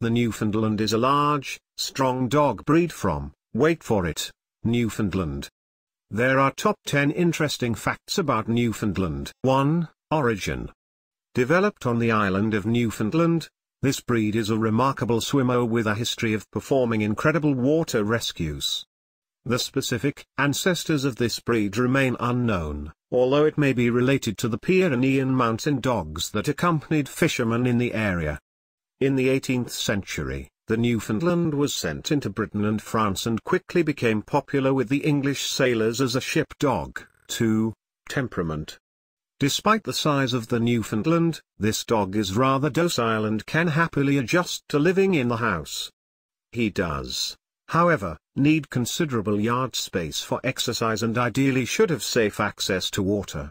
The Newfoundland is a large, strong dog breed from, wait for it, Newfoundland. There are top 10 interesting facts about Newfoundland. 1. Origin. Developed on the island of Newfoundland, this breed is a remarkable swimmer with a history of performing incredible water rescues. The specific ancestors of this breed remain unknown, although it may be related to the Pyrenean mountain dogs that accompanied fishermen in the area. In the 18th century, the Newfoundland was sent into Britain and France and quickly became popular with the English sailors as a ship dog, Two Temperament Despite the size of the Newfoundland, this dog is rather docile and can happily adjust to living in the house. He does, however, need considerable yard space for exercise and ideally should have safe access to water.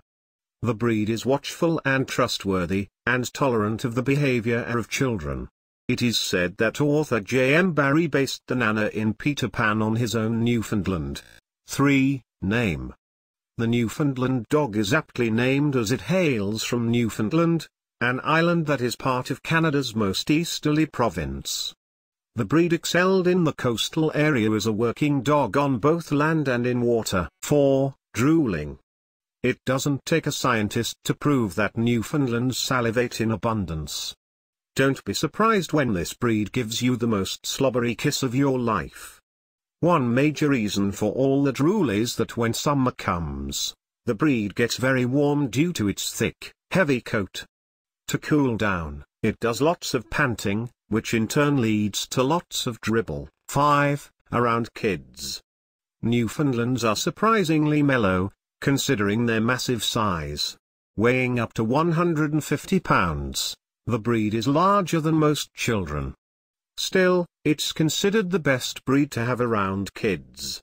The breed is watchful and trustworthy, and tolerant of the behavior of children. It is said that author J. M. Barrie based the Nana in Peter Pan on his own Newfoundland. 3. Name The Newfoundland dog is aptly named as it hails from Newfoundland, an island that is part of Canada's most easterly province. The breed excelled in the coastal area as a working dog on both land and in water. 4. Drooling it doesn't take a scientist to prove that Newfoundlands salivate in abundance. Don't be surprised when this breed gives you the most slobbery kiss of your life. One major reason for all the drool is that when summer comes, the breed gets very warm due to its thick, heavy coat. To cool down, it does lots of panting, which in turn leads to lots of dribble. 5. Around kids. Newfoundlands are surprisingly mellow, considering their massive size. Weighing up to 150 pounds, the breed is larger than most children. Still, it's considered the best breed to have around kids.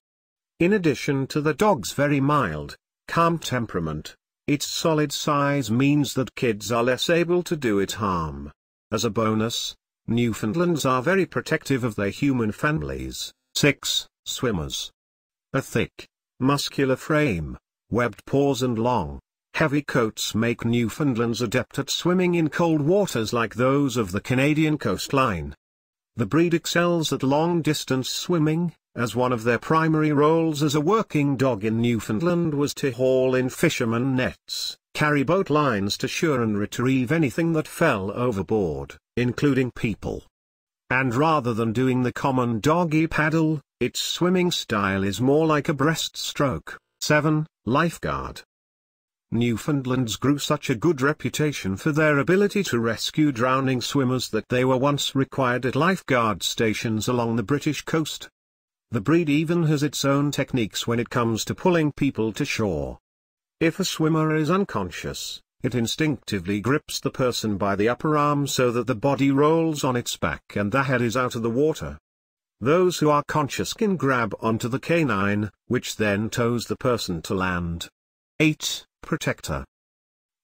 In addition to the dog's very mild, calm temperament, its solid size means that kids are less able to do it harm. As a bonus, Newfoundlands are very protective of their human families. 6. Swimmers. A thick, muscular frame, webbed paws and long, heavy coats make Newfoundlands adept at swimming in cold waters like those of the Canadian coastline. The breed excels at long-distance swimming, as one of their primary roles as a working dog in Newfoundland was to haul in fishermen nets, carry boat lines to shore and retrieve anything that fell overboard, including people. And rather than doing the common doggy paddle, its swimming style is more like a breaststroke, 7, Lifeguard Newfoundlands grew such a good reputation for their ability to rescue drowning swimmers that they were once required at lifeguard stations along the British coast. The breed even has its own techniques when it comes to pulling people to shore. If a swimmer is unconscious, it instinctively grips the person by the upper arm so that the body rolls on its back and the head is out of the water. Those who are conscious can grab onto the canine, which then tows the person to land. 8. Protector.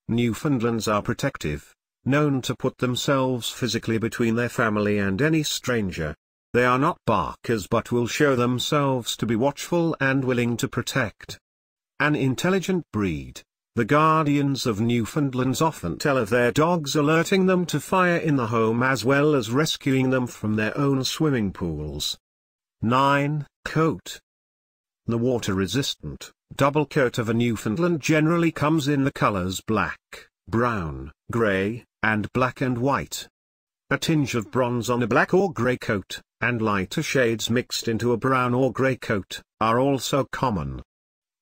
Newfoundlands are protective, known to put themselves physically between their family and any stranger. They are not barkers but will show themselves to be watchful and willing to protect. An intelligent breed. The guardians of Newfoundlands often tell of their dogs alerting them to fire in the home as well as rescuing them from their own swimming pools. 9. Coat The water-resistant, double coat of a Newfoundland generally comes in the colors black, brown, gray, and black and white. A tinge of bronze on a black or gray coat, and lighter shades mixed into a brown or gray coat, are also common.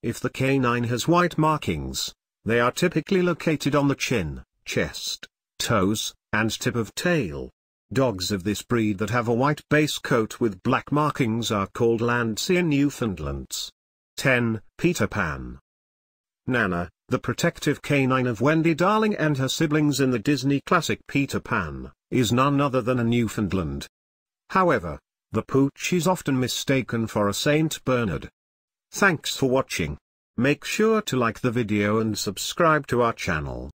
If the canine has white markings, they are typically located on the chin, chest, toes, and tip of tail. Dogs of this breed that have a white base coat with black markings are called Landseer Newfoundlands. 10. Peter Pan Nana, the protective canine of Wendy Darling and her siblings in the Disney classic Peter Pan, is none other than a Newfoundland. However, the pooch is often mistaken for a Saint Bernard. Thanks for watching. Make sure to like the video and subscribe to our channel.